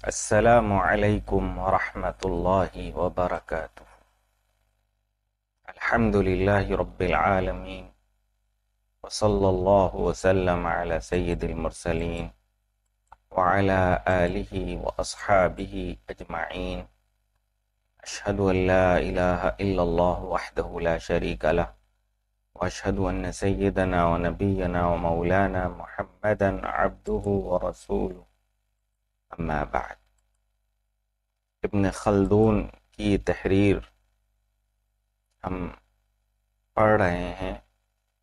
السلام عليكم ورحمة الله وبركاته الحمد لله رب العالمين وصلى الله وسلم على سيد المرسلين وعلى آله وأصحابه أجمعين أشهد أن لا إله إلا الله وحده لا شريك له وأشهد أن سيدنا ونبينا ومولانا محمدا عبده ورسوله अम्मा बाद इबन खलदून की तहरीर हम पढ़ रहे हैं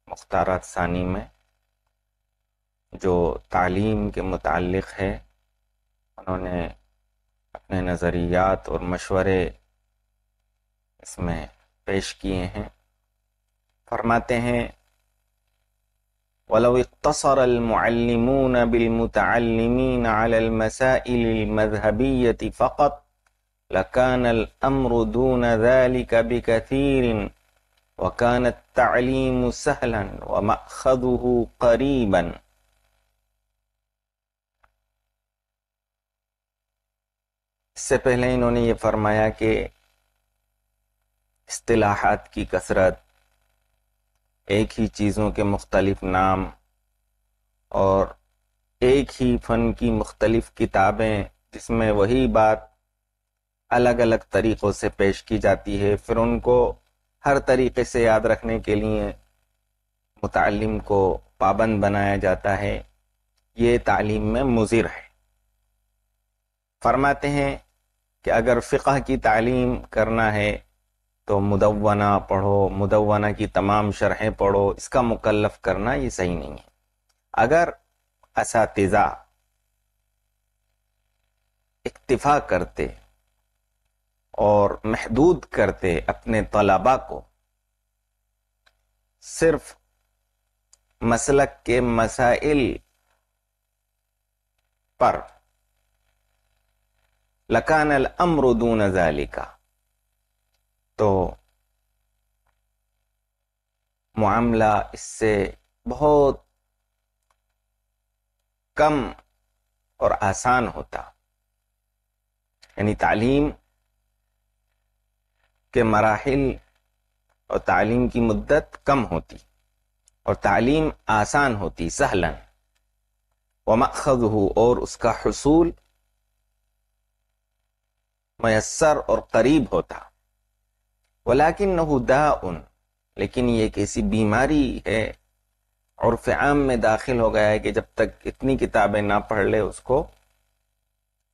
मुख्तार सानी में जो तालीम के मुतालिक है उन्होंने अपने नज़रियात और मशवरे इसमें पेश किए हैं फरमाते हैं ولو اقتصر المعلمون بالمتعلمين على المسائل المذهبية فقط لكان الأمر دون ذلك بكثير وكان التعليم سهلا ومأخذه قريبا اس سے پہلے انہوں نے یہ فرمایا کہ اصطلاحات کی کثرت एक ही चीज़ों के मुख्तलिफ नाम और एक ही फ़न की मुख्तलिफ किताबें जिसमें वही बात अलग अलग तरीक़ों से पेश की जाती है फिर उनको हर तरीके से याद रखने के लिए मुतम को पाबंद बनाया जाता है ये तालीम में मुजिर है फरमाते हैं कि अगर फ़िका की तालीम करना है तो मुदवना पढ़ो मुदवना की तमाम शरहें पढ़ो इसका मुकल्लफ करना ये सही नहीं है अगर इसातजा इक्तफा करते और महदूद करते अपने तलबा को सिर्फ मसलक के मसाइल पर लकान अमरुदून जालिका तो मामला इससे बहुत कम और आसान होता यानी तालीम के मराहल और तालीम की मुद्दत कम होती और तालीम आसान होती सहलन व मखद हो और उसका हसूल मैसर और करीब होता वलाकिन नहुदा उन लेकिन ये कैसी बीमारी है और फ़्याम में दाखिल हो गया है कि जब तक इतनी किताबें ना पढ़ ले उसको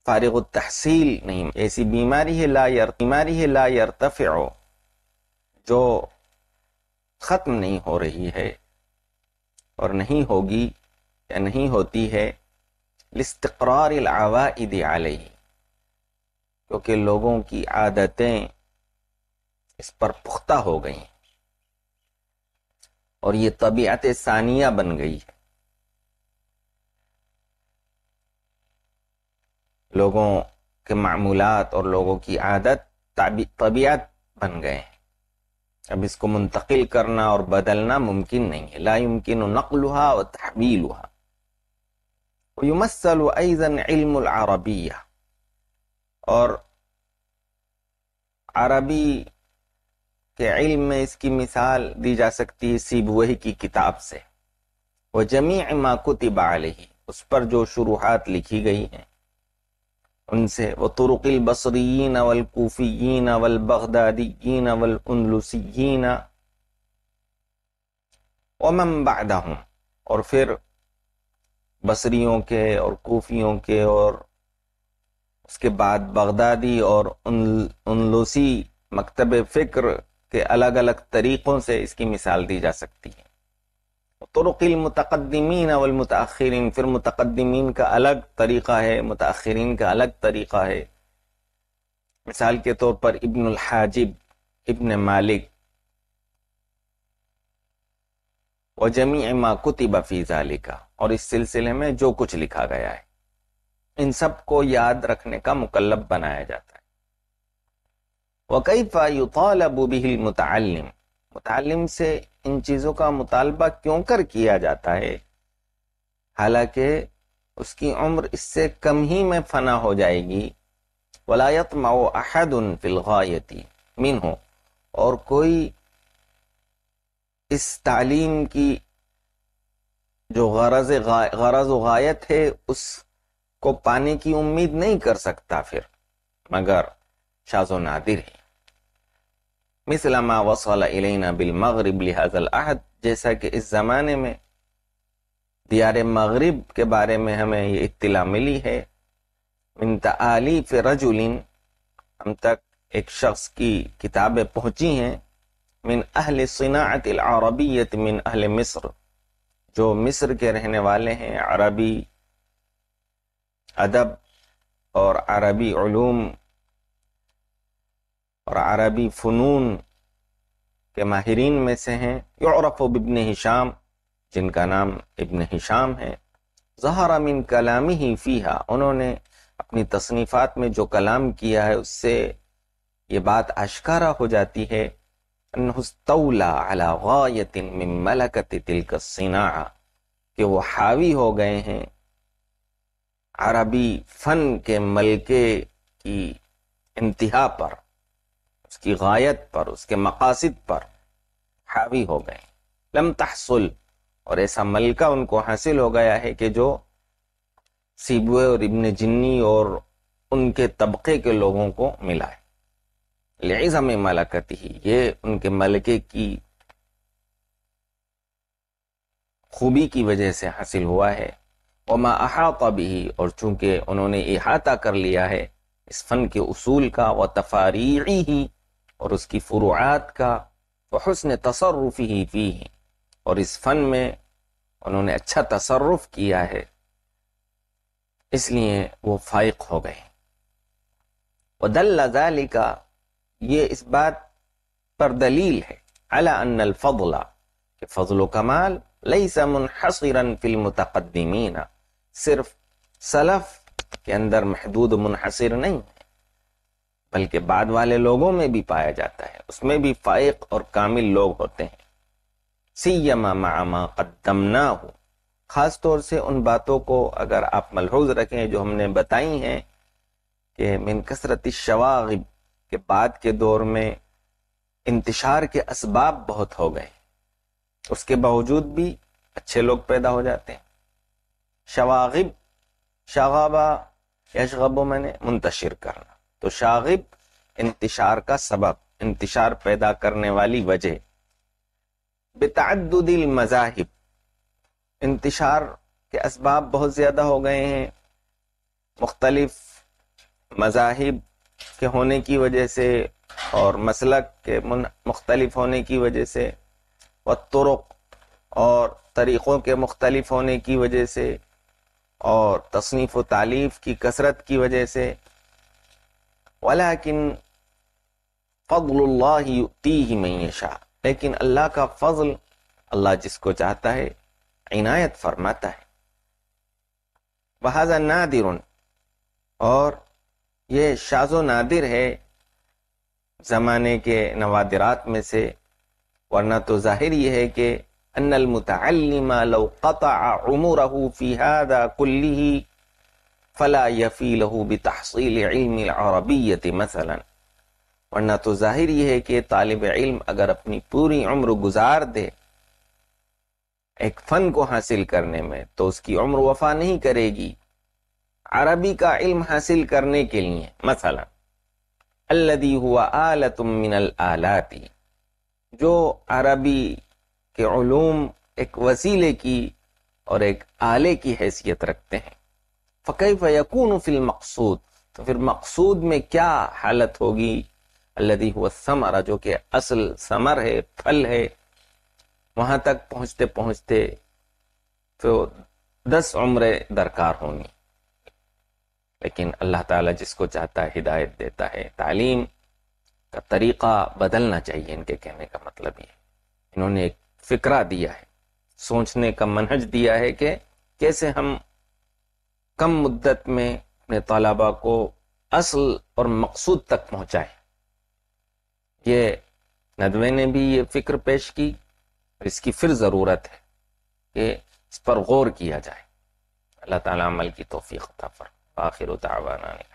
फारिग तहसील नहीं ऐसी बीमारी है ला यर बीमारी है ला यरतफ़ जो ख़त्म नहीं हो रही है और नहीं होगी या नहीं होती है लिस्तकरार आल ही क्योंकि लोगों की आदतें इस पर पुख्ता हो गई और ये तबीयत सानिया बन गई है लोगों के मामूलात और लोगों की आदत तबीयत बन गए हैं अब इसको मुंतकिल करना और बदलना मुमकिन नहीं है ला यमकिन नकलुहा और तहबीलुहा युमसल ऐज़न علم अरबिया और अरबी के इल्म में इसकी मिसाल दी जा सकती है सीबुही की किताब से वह जमी माकुतिबा अलही उस पर जो शुरुआत लिखी गई हैं उनसे वो तुर्किल बसरीन अवल कूफीन अवल बगदादीन अवल उनलुसीन हूँ और फिर बसरियों के और कोफियों के और उसके बाद बगदादी और उन उनलूसी मकतब फ़िक्र के अलग अलग तरीक़ों से इसकी मिसाल दी जा सकती है अवल अवलमतरीन फिर मतकदमीन का अलग तरीक़ा है मतरीन का अलग तरीक़ा है मिसाल के तौर पर इब्न हाजिब इब्न मालिक व जमी मा कुतिबा और इस सिलसिले में जो कुछ लिखा गया है इन सब को याद रखने का मुकलब बनाया जाता है वकीफ़ा युतालबिल मुतम से इन चीज़ों का मुतालबा क्यों कर किया जाता है हालांकि उसकी उम्र इससे कम ही में फना हो जाएगी वलायत माओ अहदन फिलगायती मीन हो और कोई इस तालीम की जो गरज गरज गायत है उसको पाने की उम्मीद नहीं कर सकता फिर मगर شاذ و नादिर है मिसलमा वसल इलेना बिल मगरब लिहाजल अहद जैसा कि इस ज़माने में दियार मगरब के बारे में हमें ये इत्तला मिली है इन तलीफ रजुलिन हम तक एक शख्स की किताबें पहुँची हैं मिन अहल सनात अरबियत मिन अहल मिस्र जो मिस्र के रहने वाले हैं अरबी अदब और अरबी ूम और अरबी फ़नून के माहरीन में से हैं यौरफ इबन हिशाम जिनका नाम इबन हिशाम है जहरा मिन कलामी ही फ़ीहा उन्होंने अपनी तसनीफ़ात में जो कलाम किया है उससे ये बात आश्कारा हो जाती है मलकत तिलक सिना कि वो हावी हो गए हैं अरबी फ़न के मलके की इंतहा पर उसकी गायत पर उसके मकासद पर हावी हो गए लम तहसुल और ऐसा मलका उनको हासिल हो गया है कि जो सीबुए और इबन जिन्नी और उनके तबके के लोगों को मिला है लिहाजा में मलकती ही ये उनके मलके की खूबी की वजह से हासिल हुआ है और मा अहाता भी और चूंकि उन्होंने अहाता कर लिया है इस फन के उसूल का व तफारी ही और उसकी फ़ुरुआत का तो हसन तसरुफ़ ही फ़ी है और इस फ़न में उन्होंने अच्छा तसरफ़ किया है इसलिए वो फ़ाइक हो गए वदल का ये इस बात पर दलील है अला अनफला कि फजल कमाल लई समन हसरन फिल्मतकदमीना सिर्फ सलफ़ के अंदर महदूद मुनहसर नहीं बल्कि बाद वाले लोगों में भी पाया जाता है उसमें भी फाइक और कामिल लोग होते हैं सीयमा मामा ना हो ख़ास तौर से उन बातों को अगर आप मलहूज रखें जो हमने बताई हैं कि मिन कसरत शवाब के बाद के दौर में इंतशार के असबाब बहुत हो गए उसके बावजूद भी अच्छे लोग पैदा हो जाते हैं शवाब शगाबा यशगबो मैंने मुंतशिर करना तो शागिब इंतशार का सबब इंतशार पैदा करने वाली वजह बेतदुदिल मजाहिब इंतशार के इसबाब बहुत ज़्यादा हो गए हैं मुख्तलिफ मजाहिब के होने की वजह से और मसल के मुख्तलिफ होने की वजह से व और तरीक़ों के मुख्तलिफ होने की वजह से और तसनीफ़ तालीफ़ की कसरत की वजह से वलाकिन फ़लती ही मैशा लेकिन अल्लाह का फजल अल्लाह जिसको चाहता है इनायत फरमाता है बहाजा नादिर और यह शाजो नादिर है ज़माने के नवादिरात में से वरना तो जाहिर यह है कि अनल मुतलिमा लौ क़तअ उमरहू फ़ी हादा कुल्लिही फ़ला यफ़ी लहू बतहसील अरबियत मसला वरना तो जाहिर यह है कि तालब इल्म अगर अपनी पूरी उम्र गुजार दे एक फ़न को हासिल करने में तो उसकी उम्र वफा नहीं करेगी अरबी का इल्म हासिल करने के लिए मसला अल्लदी हुआ आलतुम मिनल आलाती जो अरबी के ूम एक वसीले की और एक आले की हैसियत रखते हैं फ़कैफ़ यकून फिल मकसूद तो फिर मकसूद में क्या हालत होगी अल्लदी हुआ समरा जो कि असल समर है फल है वहां तक पहुंचते पहुंचते तो दस उम्र दरकार होंगी लेकिन अल्लाह ताला जिसको चाहता है हिदायत देता है तालीम का तरीका बदलना चाहिए इनके कहने का मतलब ये इन्होंने एक फिक्रा दिया है सोचने का मनहज दिया है कि कैसे हम कम मुद्दत में अपने तालबा को असल और मकसूद तक पहुँचाए ये नदवे ने भी ये फिक्र पेश की और इसकी फिर ज़रूरत है कि इस पर गौर किया जाए अल्लाह ताला अमल की तोफ़ी खता पर आखिर तावाना